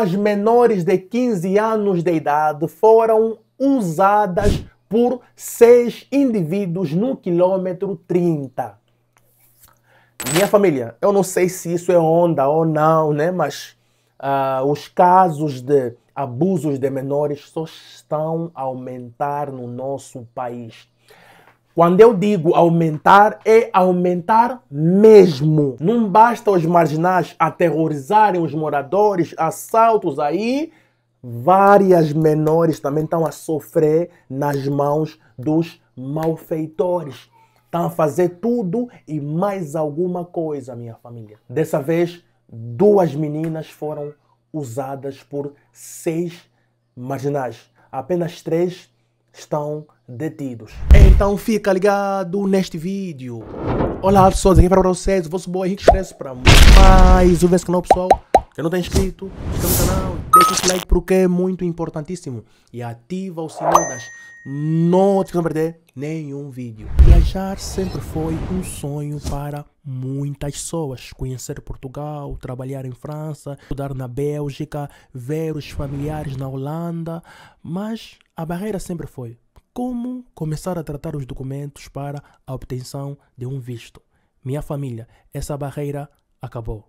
pessoas menores de 15 anos de idade foram usadas por seis indivíduos no quilômetro 30. Minha família, eu não sei se isso é onda ou não, né? Mas uh, os casos de abusos de menores só estão a aumentar no nosso país. Quando eu digo aumentar, é aumentar mesmo. Não basta os marginais aterrorizarem os moradores, assaltos aí. Várias menores também estão a sofrer nas mãos dos malfeitores. Estão a fazer tudo e mais alguma coisa, minha família. Dessa vez, duas meninas foram usadas por seis marginais. Apenas três estão detidos. Então fica ligado neste vídeo. Olá pessoal, aqui para vocês, o vosso boy Henrique Expresso para mais um vez canal pessoal que não está inscrito, inscreva no canal, deixa o like porque é muito importantíssimo. E ativa o sininho das notificações para não perder nenhum vídeo. Viajar sempre foi um sonho para muitas pessoas. Conhecer Portugal, trabalhar em França, estudar na Bélgica, ver os familiares na Holanda. Mas a barreira sempre foi como começar a tratar os documentos para a obtenção de um visto. Minha família, essa barreira acabou.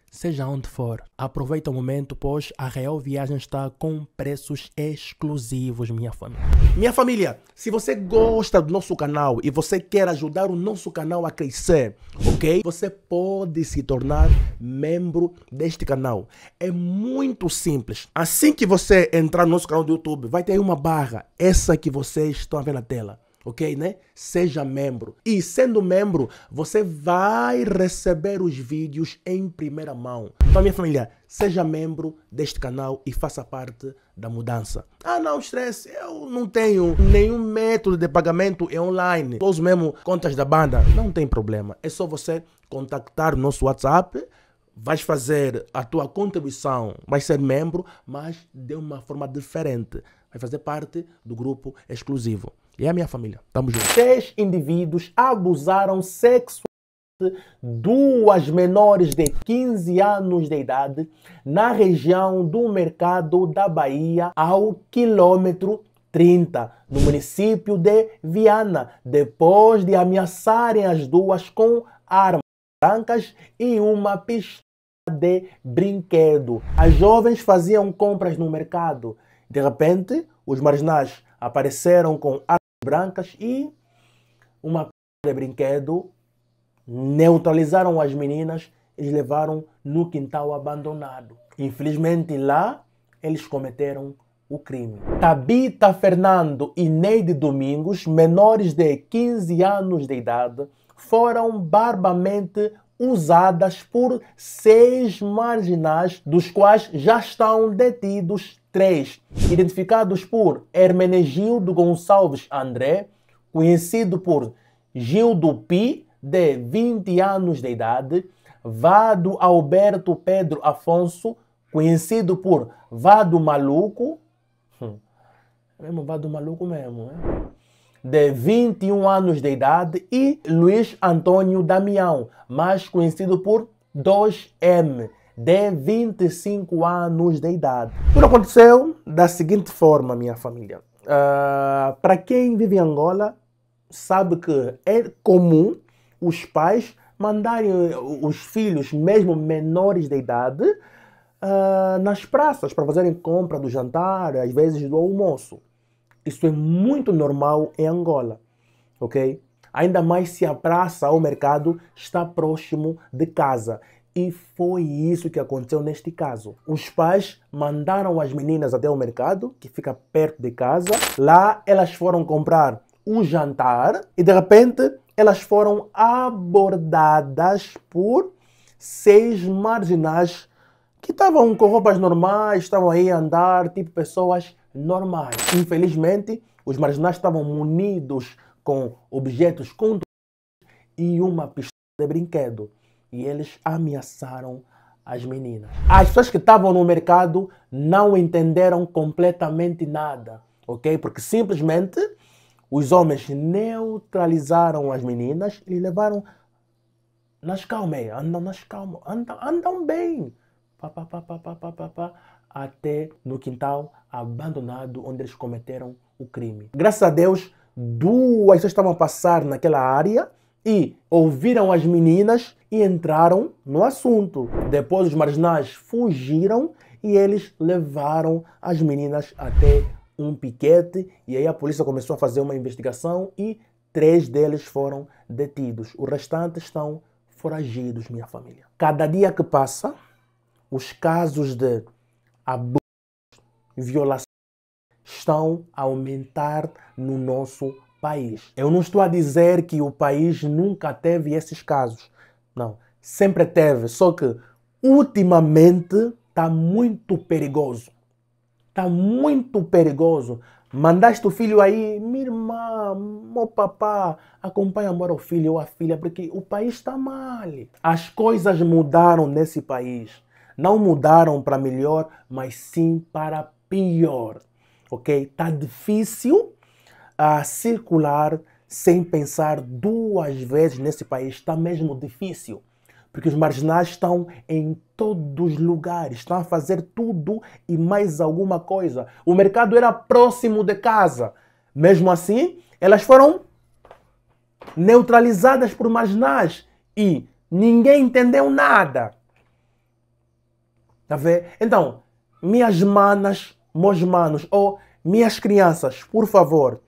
seja onde for. Aproveita o momento, pois a Real Viagem está com preços exclusivos, minha família. Minha família, se você gosta do nosso canal e você quer ajudar o nosso canal a crescer, ok? Você pode se tornar membro deste canal. É muito simples. Assim que você entrar no nosso canal do YouTube, vai ter aí uma barra, essa que vocês estão vendo na tela ok, né? Seja membro. E sendo membro, você vai receber os vídeos em primeira mão. Então, minha família, seja membro deste canal e faça parte da mudança. Ah, não, estresse, eu não tenho nenhum método de pagamento é online. Todos mesmo contas da banda. Não tem problema, é só você contactar o nosso WhatsApp vais fazer a tua contribuição, vai ser membro, mas de uma forma diferente. Vai fazer parte do grupo exclusivo. E é a minha família. Tamo junto. Três indivíduos abusaram sexualmente duas menores de 15 anos de idade na região do mercado da Bahia ao quilômetro 30, no município de Viana, depois de ameaçarem as duas com armas brancas e uma pistola de brinquedo. As jovens faziam compras no mercado. De repente, os marginais apareceram com armas brancas e uma de brinquedo. Neutralizaram as meninas e levaram no quintal abandonado. Infelizmente lá eles cometeram o crime. Tabita Fernando e Neide Domingos, menores de 15 anos de idade, foram barbamente usadas por seis marginais, dos quais já estão detidos três, identificados por Hermenegildo Gonçalves André, conhecido por Gildo Pi, de 20 anos de idade, Vado Alberto Pedro Afonso, conhecido por Vado Maluco. Hum. É mesmo Vado Maluco mesmo, né? de 21 anos de idade, e Luiz Antônio Damião, mais conhecido por 2M, de 25 anos de idade. Tudo aconteceu da seguinte forma, minha família. Uh, Para quem vive em Angola, sabe que é comum os pais mandarem os filhos, mesmo menores de idade, Uh, nas praças para fazerem compra do jantar, às vezes do almoço. Isso é muito normal em Angola, ok? Ainda mais se a praça ou mercado está próximo de casa. E foi isso que aconteceu neste caso. Os pais mandaram as meninas até o mercado, que fica perto de casa. Lá elas foram comprar um jantar e de repente elas foram abordadas por seis marginais que estavam com roupas normais, estavam aí a andar, tipo pessoas normais. Infelizmente, os marginais estavam munidos com objetos contundentes e uma pistola de brinquedo. E eles ameaçaram as meninas. As pessoas que estavam no mercado não entenderam completamente nada, ok? Porque simplesmente os homens neutralizaram as meninas e levaram nas calmas, andam nas calmas, andam, andam bem. Pá, pá, pá, pá, pá, pá, pá, até no quintal abandonado onde eles cometeram o crime. Graças a Deus, duas pessoas estavam a passar naquela área e ouviram as meninas e entraram no assunto. Depois os marginais fugiram e eles levaram as meninas até um piquete e aí a polícia começou a fazer uma investigação e três deles foram detidos. O restante estão foragidos, minha família. Cada dia que passa, os casos de abusos, violações estão a aumentar no nosso país. Eu não estou a dizer que o país nunca teve esses casos. Não, sempre teve, só que ultimamente está muito perigoso. Está muito perigoso. Mandaste o filho aí, minha irmã, meu papá, acompanha agora o filho ou a filha, porque o país está mal. As coisas mudaram nesse país. Não mudaram para melhor, mas sim para pior. Ok? Tá difícil a ah, circular sem pensar duas vezes nesse país. Está mesmo difícil. Porque os marginais estão em todos os lugares, estão a fazer tudo e mais alguma coisa. O mercado era próximo de casa. Mesmo assim, elas foram neutralizadas por marginais e ninguém entendeu nada. Tá vendo? Então, minhas manas, meus manos, ou minhas crianças, por favor,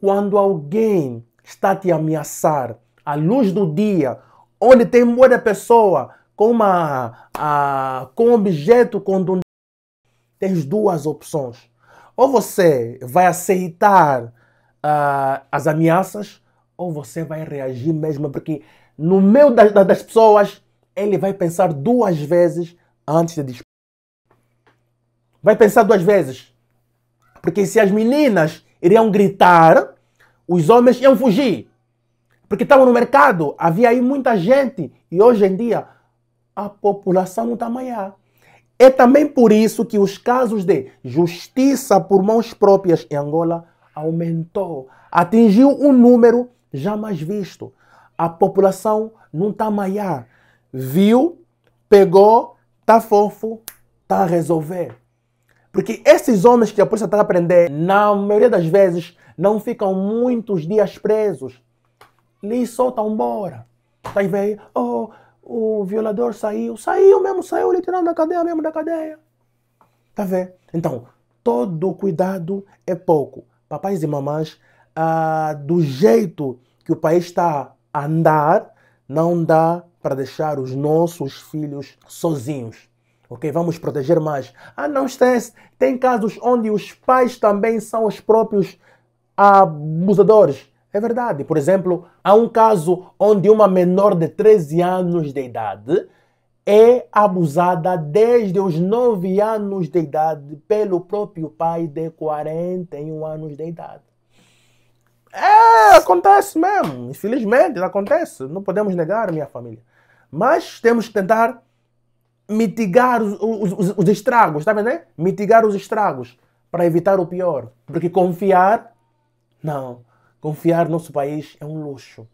quando alguém está te ameaçar à luz do dia, onde tem muita pessoa com, uma, a, com um objeto contundente, tens duas opções. Ou você vai aceitar uh, as ameaças, ou você vai reagir mesmo, porque no meio das, das pessoas ele vai pensar duas vezes antes de disparar. Vai pensar duas vezes. Porque se as meninas iriam gritar, os homens iam fugir. Porque estavam no mercado, havia aí muita gente. E hoje em dia, a população não está maior. É também por isso que os casos de justiça por mãos próprias em Angola aumentou, atingiu um número jamais visto. A população não está maior. Viu, pegou tá fofo, tá a resolver. Porque esses homens que a polícia está a prender, na maioria das vezes, não ficam muitos dias presos. Lhe soltam embora. Aí vem, oh, o violador saiu. Saiu mesmo, saiu literal da cadeia mesmo, da cadeia. Tá vendo? Então, todo cuidado é pouco. Papais e mamães, ah, do jeito que o país está a andar, não dá para deixar os nossos filhos sozinhos. Ok, vamos proteger mais. Ah, não esquece, tem casos onde os pais também são os próprios abusadores. É verdade. Por exemplo, há um caso onde uma menor de 13 anos de idade é abusada desde os 9 anos de idade pelo próprio pai de 41 anos de idade. É, acontece mesmo. Infelizmente, acontece. Não podemos negar, minha família. Mas temos que tentar mitigar os, os, os estragos, está vendo? Né? Mitigar os estragos para evitar o pior. Porque confiar, não. Confiar no nosso país é um luxo.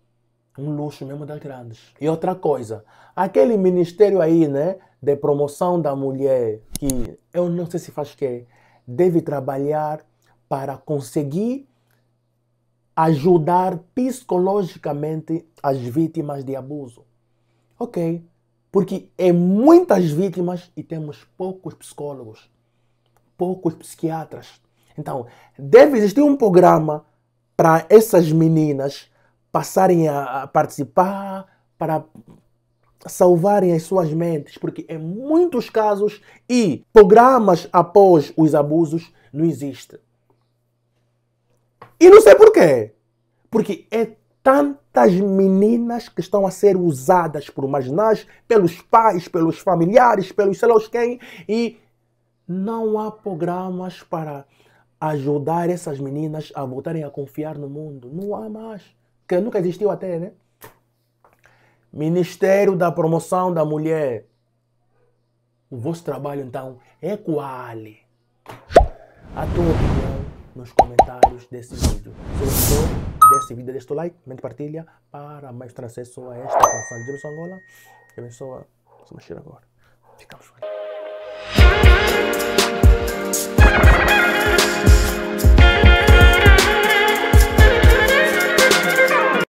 Um luxo mesmo das grandes. E outra coisa, aquele ministério aí, né, de promoção da mulher, que eu não sei se faz que, deve trabalhar para conseguir ajudar psicologicamente as vítimas de abuso. Ok, porque é muitas vítimas e temos poucos psicólogos, poucos psiquiatras. Então, deve existir um programa para essas meninas passarem a participar, para salvarem as suas mentes, porque em muitos casos e programas após os abusos não existe. E não sei porquê. Porque é tantas meninas que estão a ser usadas por marginais, pelos pais, pelos familiares, pelos sei lá quem, e não há programas para ajudar essas meninas a voltarem a confiar no mundo. Não há mais. Que nunca existiu até, né? Ministério da Promoção da Mulher. O vosso trabalho, então, é qual? A tua opinião nos comentários desse vídeo. se Sou desse vídeo, deixa o like, mente partilha para mais ter acesso a esta canção de Angola. Que abençoa. Vamos mexer agora. Ficamos bem.